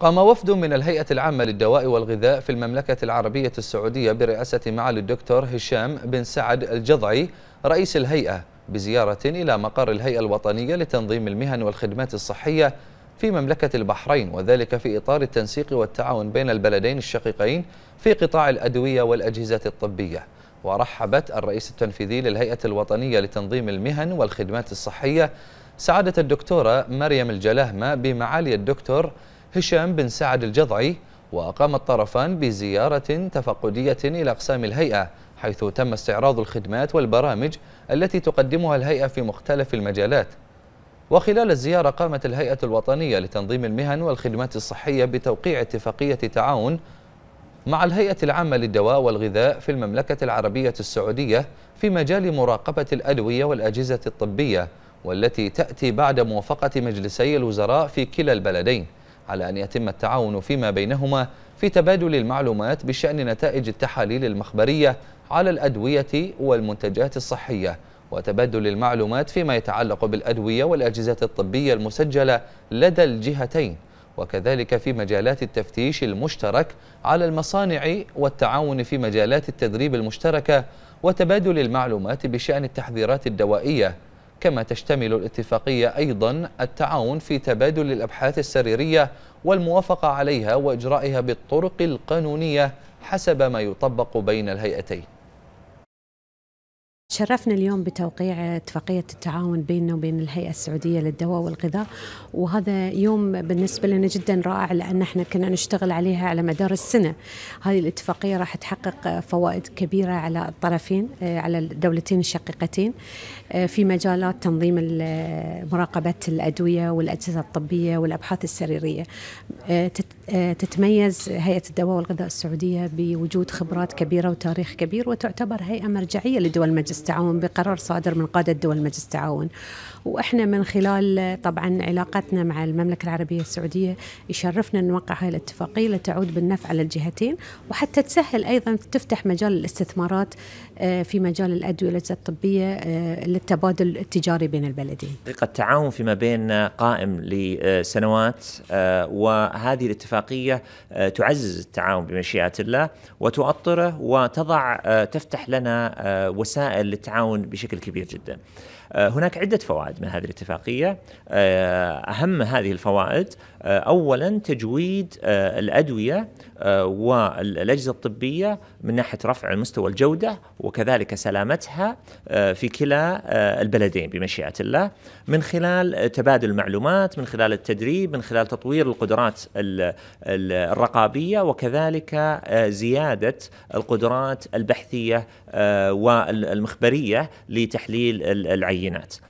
قام وفد من الهيئة العامة للدواء والغذاء في المملكة العربية السعودية برئاسة معالي الدكتور هشام بن سعد الجضعي رئيس الهيئة بزيارة إلى مقر الهيئة الوطنية لتنظيم المهن والخدمات الصحية في مملكة البحرين وذلك في إطار التنسيق والتعاون بين البلدين الشقيقين في قطاع الأدوية والأجهزة الطبية ورحبت الرئيس التنفيذي للهيئة الوطنية لتنظيم المهن والخدمات الصحية سعادة الدكتورة مريم الجلاهمة بمعالي الدكتور هشام بن سعد الجضعي وأقام الطرفان بزيارة تفقدية إلى أقسام الهيئة حيث تم استعراض الخدمات والبرامج التي تقدمها الهيئة في مختلف المجالات وخلال الزيارة قامت الهيئة الوطنية لتنظيم المهن والخدمات الصحية بتوقيع اتفاقية تعاون مع الهيئة العامة للدواء والغذاء في المملكة العربية السعودية في مجال مراقبة الأدوية والأجهزة الطبية والتي تأتي بعد موافقة مجلسي الوزراء في كلا البلدين على أن يتم التعاون فيما بينهما في تبادل المعلومات بشأن نتائج التحاليل المخبرية على الأدوية والمنتجات الصحية وتبادل المعلومات فيما يتعلق بالأدوية والأجهزة الطبية المسجلة لدى الجهتين وكذلك في مجالات التفتيش المشترك على المصانع والتعاون في مجالات التدريب المشتركة وتبادل المعلومات بشأن التحذيرات الدوائية كما تشتمل الاتفاقية أيضا التعاون في تبادل الأبحاث السريرية والموافقة عليها وإجرائها بالطرق القانونية حسب ما يطبق بين الهيئتين شرفنا اليوم بتوقيع اتفاقية التعاون بيننا وبين الهيئة السعودية للدواء والغذاء وهذا يوم بالنسبة لنا جدا رائع لأن احنا كنا نشتغل عليها على مدار السنة هذه الاتفاقية راح تحقق فوائد كبيرة على الطرفين آه، على الدولتين الشقيقتين آه، في مجالات تنظيم آه، مراقبة الأدوية والأجهزة الطبية والأبحاث السريرية آه، تتميز هيئة الدواء والغذاء السعودية بوجود خبرات كبيرة وتاريخ كبير وتعتبر هيئة مرجعية لدول مجلس التعاون بقرار صادر من قادة دول مجلس التعاون وإحنا من خلال طبعا علاقتنا مع المملكة العربية السعودية يشرفنا أن نوقع هذه الاتفاقية لتعود بالنفع على الجهتين وحتى تسهل أيضا تفتح مجال الاستثمارات آه، في مجال الأدوية الطبية آه، للتبادل التجاري بين البلدين. حقيقة التعاون فيما بيننا قائم لسنوات وهذه الاتفاقية الاخلاقيه آه، تعزز التعاون بمشيئه الله وتؤطره وتضع آه، تفتح لنا آه، وسائل للتعاون بشكل كبير جدا. هناك عدة فوائد من هذه الاتفاقية أهم هذه الفوائد أولا تجويد الأدوية والأجهزة الطبية من ناحية رفع مستوى الجودة وكذلك سلامتها في كلا البلدين بمشيئة الله من خلال تبادل المعلومات من خلال التدريب من خلال تطوير القدرات الرقابيه وكذلك آه، زياده القدرات البحثيه آه، والمخبريه لتحليل العينات